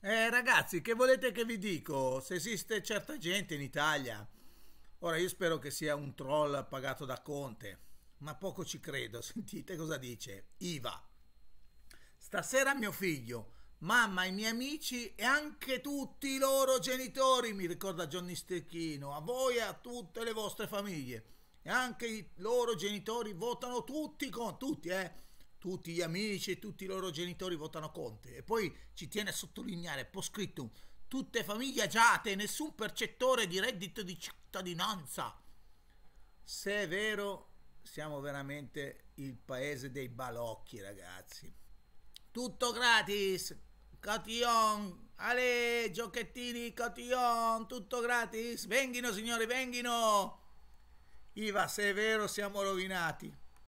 Eh, ragazzi, che volete che vi dico? Se esiste certa gente in Italia. Ora io spero che sia un troll pagato da Conte, ma poco ci credo. Sentite cosa dice Iva. Stasera mio figlio, mamma, i miei amici e anche tutti i loro genitori, mi ricorda Johnny Stecchino, a voi e a tutte le vostre famiglie. E anche i loro genitori votano tutti con tutti, eh tutti gli amici e tutti i loro genitori votano Conte e poi ci tiene a sottolineare post scriptum tutte famiglie agiate, nessun percettore di reddito di cittadinanza. Se è vero, siamo veramente il paese dei balocchi, ragazzi. Tutto gratis. Cotillon, Ale, giochettini, cotillon, tutto gratis. Venghino, signori, venghino. Iva, se è vero, siamo rovinati.